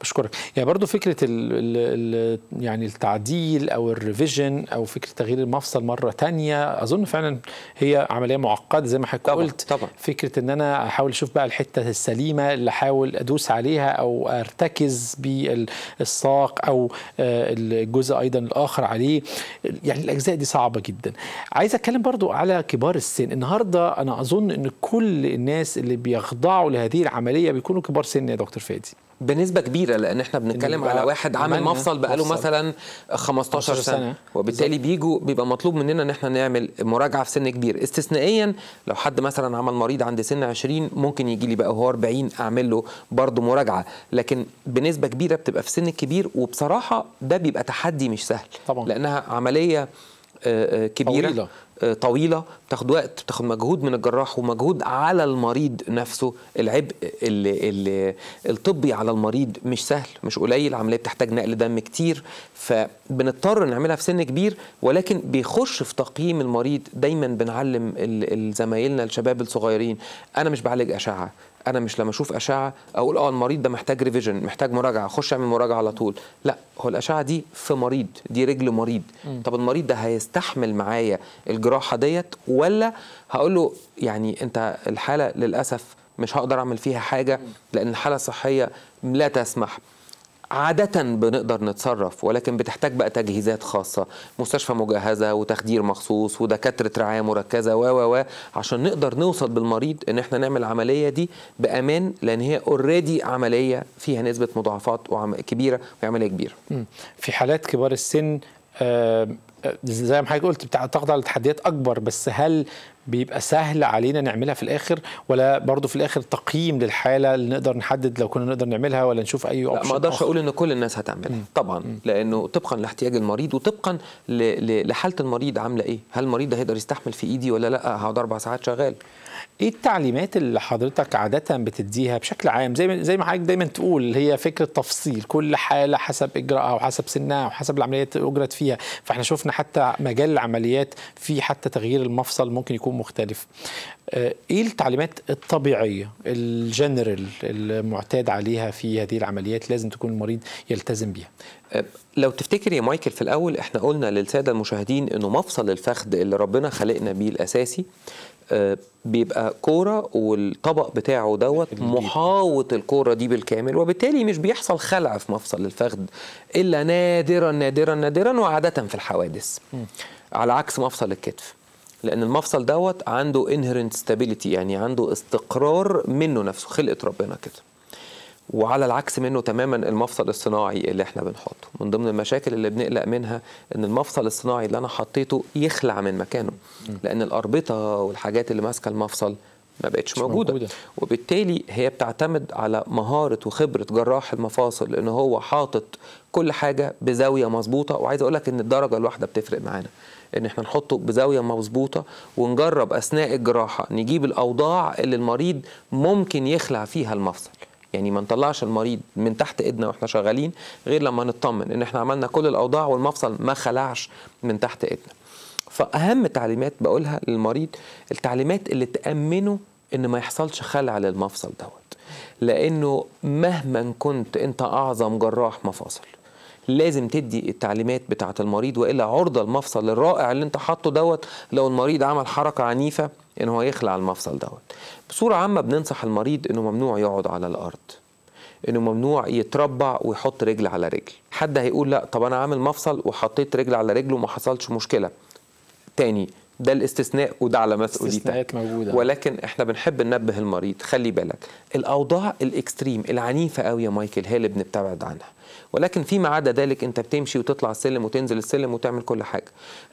بشكرك يعني برضو فكره الـ الـ يعني التعديل او الريفيجن او فكره تغيير المفصل مره تانية اظن فعلا هي عمليه معقده زي ما حضرتك قلت طبعا فكره ان انا احاول اشوف بقى الحته السليمه اللي احاول ادوس عليها او ارتكز بالساق او آه، الجزء ايضا الاخر عليه يعني الاجزاء دي صعبه جدا عايز اتكلم برضو على كبار السن النهارده انا اظن ان كل الناس الناس اللي بيخضعوا لهذه العمليه بيكونوا كبار سن يا دكتور فادي بنسبه كبيره لان احنا بنتكلم على واحد عامل مفصل بقاله مفصل. مثلا 15 سنه, سنة. وبالتالي بيجوا بيبقى مطلوب مننا ان احنا نعمل مراجعه في سن كبير استثنائيا لو حد مثلا عمل مريض عند سن 20 ممكن يجي لي بقى وهو 40 اعمل له برضه مراجعه لكن بنسبه كبيره بتبقى في سن الكبير وبصراحه ده بيبقى تحدي مش سهل طبعا. لانها عمليه كبيره طويله آه، طويله بتاخد وقت بتاخد مجهود من الجراح ومجهود على المريض نفسه العبء اللي اللي الطبي على المريض مش سهل مش قليل العمليه بتحتاج نقل دم كتير فبنضطر نعملها في سن كبير ولكن بيخش في تقييم المريض دايما بنعلم زمايلنا الشباب الصغيرين انا مش بعالج اشعه انا مش لما اشوف اشعه اقول اه المريض ده محتاج ريفيجن محتاج مراجعه اخش اعمل مراجعه على طول لا هو الاشعه دي في مريض دي رجل مريض م. طب المريض ده هيستحمل معايا الجراحه ديت ولا هقول له يعني انت الحاله للاسف مش هقدر اعمل فيها حاجه لان الحاله الصحيه لا تسمح عادة بنقدر نتصرف ولكن بتحتاج بقى تجهيزات خاصة مستشفى مجهزة وتخدير مخصوص ودكاترة رعاية مركزة و و و عشان نقدر نوصل بالمريض ان احنا نعمل العملية دي بأمان لان هي اوريدي عملية فيها نسبة مضاعفات كبيرة وعملية كبيرة في حالات كبار السن آه، آه، زي ما حضرتك قلت على تحديات اكبر بس هل بيبقى سهل علينا نعملها في الاخر ولا برضه في الاخر تقييم للحاله اللي نقدر نحدد لو كنا نقدر نعملها ولا نشوف اي اوبشن ما اقدرش اقول ان كل الناس هتعملها طبعا مم. لانه طبقا لاحتياج المريض وطبقا لحاله المريض عامله ايه هل المريض ده هيقدر يستحمل في ايدي ولا لا هقعد اربع ساعات شغال ايه التعليمات اللي حضرتك عاده بتديها بشكل عام زي ما زي ما حضرتك دايما تقول هي فكره تفصيل كل حاله حسب اجراءها وحسب سنها وحسب العمليات اللي اجرت فيها فاحنا شفنا حتى مجال العمليات في حتى تغيير المفصل ممكن يكون مختلف آه، ايه التعليمات الطبيعيه الجنرال المعتاد عليها في هذه العمليات لازم تكون المريض يلتزم بيها آه، لو تفتكر يا مايكل في الاول احنا قلنا للساده المشاهدين انه مفصل الفخذ اللي ربنا خلقنا بيه الاساسي آه، بيبقى كوره والطبق بتاعه دوت محاوط الكوره دي بالكامل وبالتالي مش بيحصل خلع في مفصل الفخذ الا نادرا نادرا نادرا وعاده في الحوادث على عكس مفصل الكتف لان المفصل دوت عنده انهرنت ستابيليتي يعني عنده استقرار منه نفسه خلقه ربنا كده وعلى العكس منه تماما المفصل الصناعي اللي احنا بنحطه من ضمن المشاكل اللي بنقلق منها ان المفصل الصناعي اللي انا حطيته يخلع من مكانه لان الاربطه والحاجات اللي ماسكه المفصل ما بقتش موجودة. موجودة وبالتالي هي بتعتمد على مهارة وخبرة جراح المفاصل ان هو حاطط كل حاجة بزاوية مظبوطة وعايز اقول لك ان الدرجة الواحدة بتفرق معانا ان احنا نحطه بزاويه مظبوطه ونجرب اثناء الجراحه نجيب الاوضاع اللي المريض ممكن يخلع فيها المفصل يعني ما نطلعش المريض من تحت ايدنا واحنا شغالين غير لما نطمن ان احنا عملنا كل الاوضاع والمفصل ما خلعش من تحت ايدنا فاهم تعليمات بقولها للمريض التعليمات اللي تامنه ان ما يحصلش خلع للمفصل دوت لانه مهما كنت انت اعظم جراح مفاصل لازم تدي التعليمات بتاعه المريض والا عرضه المفصل الرائع اللي انت حاطه دوت لو المريض عمل حركه عنيفه ان هو يخلع المفصل دوت بصوره عامه بننصح المريض انه ممنوع يقعد على الارض انه ممنوع يتربع ويحط رجل على رجل حد هيقول لا طب انا عامل مفصل وحطيت رجل على رجل وما حصلش مشكله تاني ده الاستثناء وده على مسؤوليتك موجودة. ولكن احنا بنحب ننبه المريض خلي بالك الاوضاع الاكستريم العنيفه قوي يا مايكل هي اللي بنبتعد عنها ولكن فيما عدا ذلك انت بتمشي وتطلع السلم وتنزل السلم وتعمل كل حاجه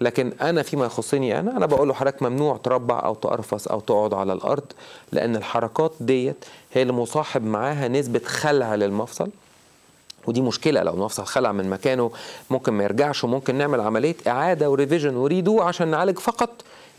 لكن انا فيما يخصني انا انا بقول له حضرتك ممنوع تربع او تقرفص او تقعد على الارض لان الحركات ديت هي اللي مصاحب معاها نسبه خلع للمفصل ودي مشكله لو المفصل خلع من مكانه ممكن ما يرجعش وممكن نعمل عمليه اعاده وريفيجن وريدو عشان نعالج فقط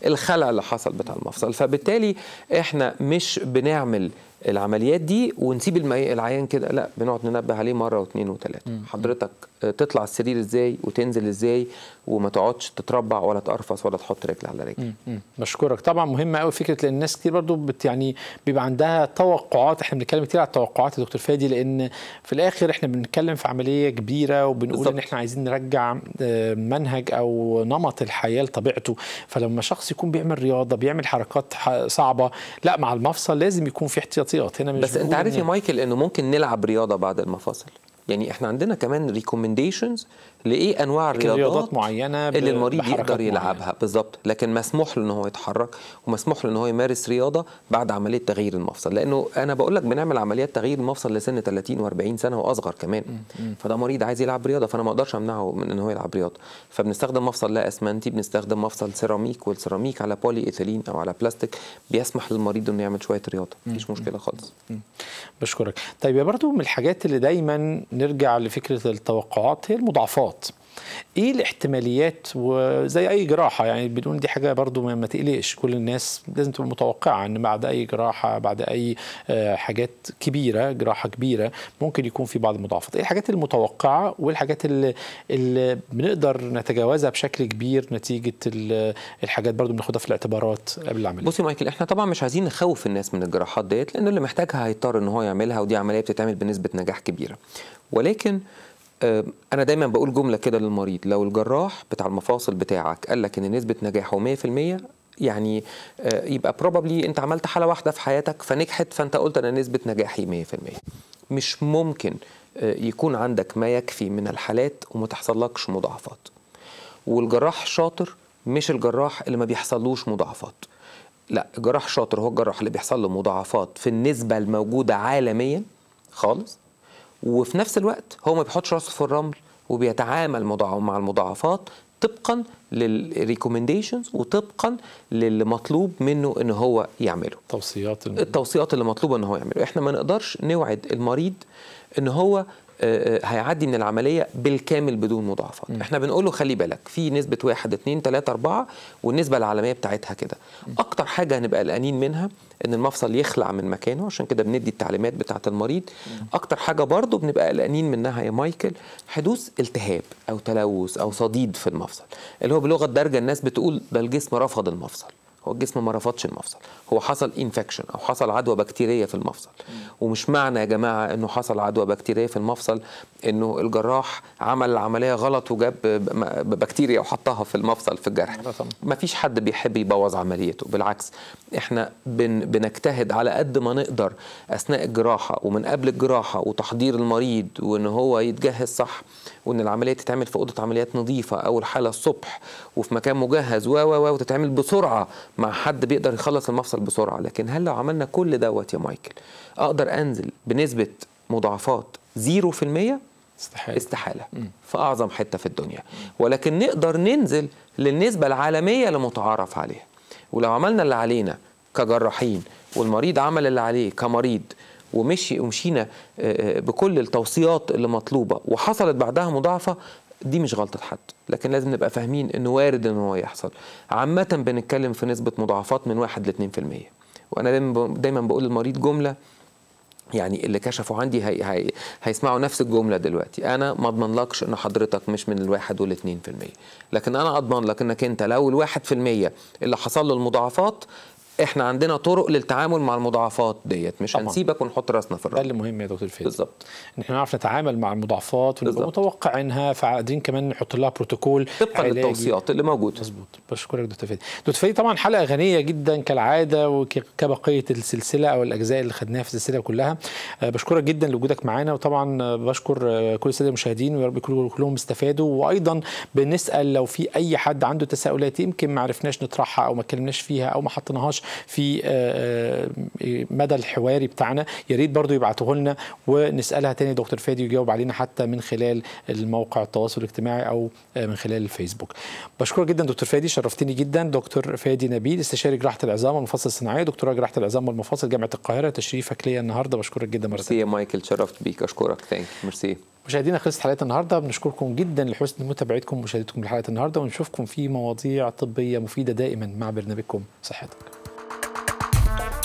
الخلع اللي حصل بتاع المفصل فبالتالي احنا مش بنعمل العمليات دي ونسيب العيان كده لا بنقعد ننبه عليه مره واثنين وثلاثه حضرتك آه، تطلع السرير ازاي وتنزل ازاي وما تقعدش تتربع ولا تقرفص ولا تحط رجل على رجل بشكرك طبعا مهمه قوي فكره لان الناس كتير برضو بت يعني بيبقى عندها توقعات احنا بنتكلم كتير على التوقعات يا دكتور فادي لان في الاخر احنا بنتكلم في عمليه كبيره وبنقول بالزبط. ان احنا عايزين نرجع آه، منهج او نمط الحياه لطبيعته فلما شخص يكون بيعمل رياضه بيعمل حركات صعبه لا مع المفصل لازم يكون في احتياطي شخصيات هنا مش بس انت عارف يا مايكل انه ممكن نلعب رياضه بعد المفاصل يعني احنا عندنا كمان ريكومنديشنز لايه انواع الرياضات معينه اللي المريض يقدر يلعبها بالظبط لكن مسموح له ان هو يتحرك ومسموح له ان هو يمارس رياضه بعد عمليه تغيير المفصل لانه انا بقول لك بنعمل عمليات تغيير المفصل لسن 30 و40 سنه واصغر كمان فده مريض عايز يلعب رياضه فانا ما اقدرش امنعه من ان هو يلعب رياضه فبنستخدم مفصل لا اسمنتي بنستخدم مفصل سيراميك والسيراميك على بولي ايثيلين او على بلاستيك بيسمح للمريض انه يعمل شويه رياضه مفيش مشكله خالص بشكرك طيب يا برضو من الحاجات اللي دايما نرجع لفكره التوقعات هي المضاعفات الاصابات ايه الاحتماليات وزي اي جراحه يعني بنقول دي حاجه برضو ما تقلقش كل الناس لازم تبقى متوقعه ان بعد اي جراحه بعد اي آه، حاجات كبيره جراحه كبيره ممكن يكون في بعض المضاعفات ايه الحاجات المتوقعه والحاجات اللي, اللي بنقدر نتجاوزها بشكل كبير نتيجه الحاجات برضو بناخدها في الاعتبارات قبل العمليه بصي مايكل احنا طبعا مش عايزين نخوف الناس من الجراحات ديت لان اللي محتاجها هيضطر ان هو يعملها ودي عمليه بتتعمل بنسبه نجاح كبيره ولكن انا دايما بقول جمله كده للمريض لو الجراح بتاع المفاصل بتاعك قال لك ان نسبه نجاحه 100% يعني أه، يبقى بروبابلي انت عملت حاله واحده في حياتك فنجحت فانت قلت انا نسبه نجاحي 100% مش ممكن أه، يكون عندك ما يكفي من الحالات وما تحصلكش مضاعفات والجراح شاطر مش الجراح اللي ما بيحصلوش مضاعفات لا الجراح شاطر هو الجراح اللي بيحصل له مضاعفات في النسبه الموجوده عالميا خالص وفي نفس الوقت هو ما بيحطش راسه في الرمل وبيتعامل مع المضاعفات طبقا للريكومنديشنز وطبقا للمطلوب منه ان هو يعمله التوصيات الم... التوصيات اللي مطلوبه ان هو يعمله احنا ما نقدرش نوعد المريض ان هو آه، آه، هيعدي من العمليه بالكامل بدون مضاعفات م. احنا بنقول له خلي بالك في نسبه 1 2 3 4 والنسبه العالميه بتاعتها كده اكتر حاجه هنبقى قلقانين منها ان المفصل يخلع من مكانه عشان كده بندي التعليمات بتاعه المريض م. اكتر حاجه برضو بنبقى قلقانين منها يا مايكل حدوث التهاب او تلوث او صديد في المفصل اللي هو بلغه درجه الناس بتقول ده الجسم رفض المفصل هو الجسم ما رفضش المفصل هو حصل انفكشن او حصل عدوى بكتيريه في المفصل ومش معنى يا جماعه انه حصل عدوى بكتيريه في المفصل انه الجراح عمل العمليه غلط وجاب بكتيريا وحطها في المفصل في الجرح ما فيش حد بيحب يبوظ عمليته بالعكس احنا بن بنجتهد على قد ما نقدر اثناء الجراحه ومن قبل الجراحه وتحضير المريض وان هو يتجهز صح وان العمليه تتعمل في اوضه عمليات نظيفه او الحاله الصبح وفي مكان مجهز و و و وتتعمل بسرعه مع حد بيقدر يخلص المفصل بسرعه لكن هل لو عملنا كل دوت يا مايكل اقدر انزل بنسبه مضاعفات 0% استحالة استحالة في أعظم حتة في الدنيا ولكن نقدر ننزل للنسبة العالمية اللي متعارف عليها ولو عملنا اللي علينا كجراحين والمريض عمل اللي عليه كمريض ومشي ومشينا آه، آه، بكل التوصيات اللي مطلوبه وحصلت بعدها مضاعفه دي مش غلطه حد لكن لازم نبقى فاهمين انه وارد ان هو يحصل عامه بنتكلم في نسبه مضاعفات من 1 ل 2% وانا دايما دايما بقول للمريض جمله يعني اللي كشفوا عندي هي هي هيسمعوا نفس الجمله دلوقتي انا ما اضمنلكش ان حضرتك مش من الواحد والاثنين في المية لكن انا اضمن لك انك انت لو الواحد في المية اللي حصل له المضاعفات احنا عندنا طرق للتعامل مع المضاعفات ديت مش طبعا. هنسيبك ونحط راسنا في الرمل ده اللي مهم يا دكتور فادي بالظبط ان احنا نعرف نتعامل مع المضاعفات ونبقى متوقعينها فقاعدين كمان نحط لها بروتوكول طبقا للتوصيات اللي موجوده مظبوط بشكرك دكتور فادي دكتور فادي طبعا حلقه غنيه جدا كالعاده وكبقيه السلسله او الاجزاء اللي خدناها في السلسله كلها آه، بشكرك جدا لوجودك معانا وطبعا آه، بشكر آه، كل الساده المشاهدين ويا رب يكونوا كلهم استفادوا وايضا بنسال لو في اي حد عنده تساؤلات يمكن ما عرفناش نطرحها او ما اتكلمناش فيها او ما حطيناهاش في آه، آه، مدى الحواري بتاعنا يا ريت برضه يبعته لنا ونسالها تاني دكتور فادي يجاوب علينا حتى من خلال الموقع التواصل الاجتماعي او آه، من خلال الفيسبوك بشكرك جدا دكتور فادي شرفتني جدا دكتور فادي نبيل استشاري جراحه العظام والمفاصل الصناعيه دكتوراه جراحه العظام والمفاصل جامعه القاهره تشريفك ليا النهارده بشكرك جدا مرسي ميرسي يا مايكل شرفت بيك اشكرك ثانك ميرسي مشاهدينا خلصت حلقه النهارده بنشكركم جدا لحسن متابعتكم ومشاهدتكم لحلقه النهارده ونشوفكم في مواضيع طبيه مفيده دائما مع برنامجكم صحتك Bye.